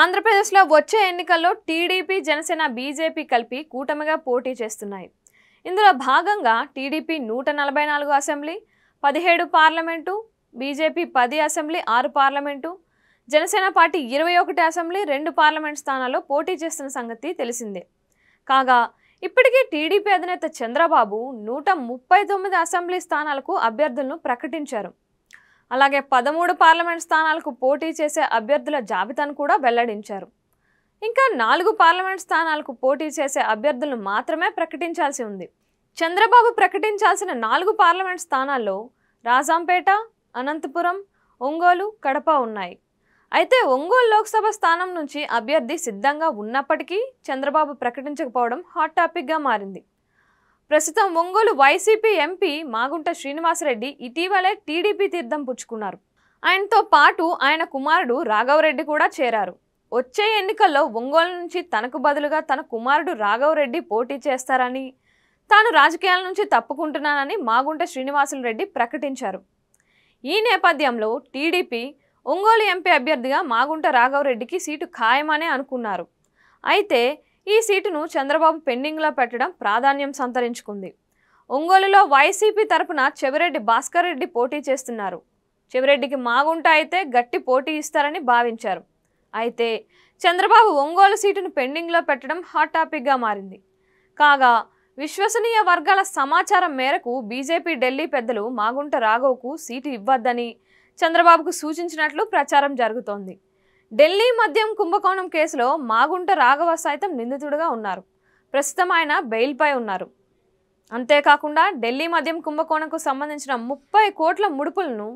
ఆంధ్రప్రదేశ్లో వచ్చే ఎన్నికల్లో టీడీపీ జనసేన బీజేపీ కలిపి కూటమిగా పోటీ చేస్తున్నాయి ఇందులో భాగంగా టీడీపీ నూట నలభై నాలుగు అసెంబ్లీ పదిహేడు పార్లమెంటు బీజేపీ పది అసెంబ్లీ ఆరు పార్లమెంటు జనసేన పార్టీ ఇరవై ఒకటి అసెంబ్లీ రెండు పార్లమెంట్ స్థానాల్లో పోటీ చేస్తున్న సంగతి తెలిసిందే కాగా ఇప్పటికే టీడీపీ అధినేత చంద్రబాబు నూట ముప్పై తొమ్మిది అసెంబ్లీ స్థానాలకు అభ్యర్థులను ప్రకటించారు అలాగే పదమూడు పార్లమెంట్ స్థానాలకు పోటీ చేసే అభ్యర్థుల జాబితాను కూడా వెల్లడించారు ఇంకా నాలుగు పార్లమెంట్ స్థానాలకు పోటీ చేసే అభ్యర్థులను మాత్రమే ప్రకటించాల్సి ఉంది చంద్రబాబు ప్రకటించాల్సిన నాలుగు పార్లమెంట్ స్థానాల్లో రాజాంపేట అనంతపురం ఒంగోలు కడప ఉన్నాయి అయితే ఒంగోలు లోక్సభ స్థానం నుంచి అభ్యర్థి సిద్ధంగా ఉన్నప్పటికీ చంద్రబాబు ప్రకటించకపోవడం హాట్ టాపిక్గా మారింది ప్రస్తుతం ఒంగోలు వైసీపీ ఎంపీ మాగుంట శ్రీనివాసరెడ్డి ఇటీవలే టీడీపీ తీర్థం పుచ్చుకున్నారు ఆయనతో పాటు ఆయన కుమారుడు రాఘవరెడ్డి కూడా చేరారు వచ్చే ఎన్నికల్లో ఒంగోలు నుంచి తనకు బదులుగా తన కుమారుడు రాఘవరెడ్డి పోటీ చేస్తారని తాను రాజకీయాల నుంచి తప్పుకుంటున్నానని మాగుంట శ్రీనివాసులరెడ్డి ప్రకటించారు ఈ నేపథ్యంలో టీడీపీ ఒంగోలు ఎంపీ అభ్యర్థిగా మాగుంట రాఘవరెడ్డికి సీటు ఖాయమనే అనుకున్నారు అయితే ఈ సీటును చంద్రబాబు పెండింగ్లో పెట్టడం ప్రాధాన్యం సంతరించుకుంది ఒంగోలులో వైసీపీ తరపున చెవిరెడ్డి భాస్కర్ రెడ్డి పోటీ చేస్తున్నారు చెవిరెడ్డికి మాగుంట అయితే గట్టి పోటీ ఇస్తారని భావించారు అయితే చంద్రబాబు ఒంగోలు సీటును పెండింగ్లో పెట్టడం హాట్ టాపిక్గా మారింది కాగా విశ్వసనీయ వర్గాల సమాచారం మేరకు బీజేపీ ఢిల్లీ పెద్దలు మాగుంట రాఘవ్కు సీటు ఇవ్వద్దని చంద్రబాబుకు సూచించినట్లు ప్రచారం జరుగుతోంది ఢిల్లీ మద్యం కుంభకోణం కేసులో మాగుంట రాఘవ సైతం నిందితుడుగా ఉన్నారు ప్రస్తుతం ఆయన బెయిల్పై ఉన్నారు అంతేకాకుండా ఢిల్లీ మద్యం కుంభకోణంకు సంబంధించిన ముప్పై కోట్ల ముడుపులను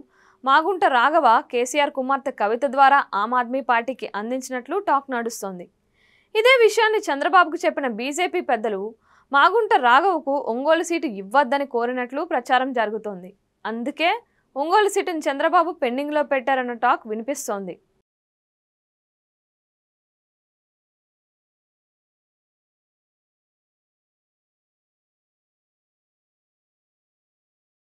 మాగుంట రాఘవ కేసీఆర్ కుమార్తె కవిత ద్వారా ఆమ్ ఆద్మీ పార్టీకి అందించినట్లు టాక్ నడుస్తోంది ఇదే విషయాన్ని చంద్రబాబుకు చెప్పిన బీజేపీ పెద్దలు మాగుంట రాఘవకు ఒంగోలు సీటు ఇవ్వద్దని కోరినట్లు ప్రచారం జరుగుతోంది అందుకే ఒంగోలు సీటును చంద్రబాబు పెండింగ్లో పెట్టారన్న టాక్ వినిపిస్తోంది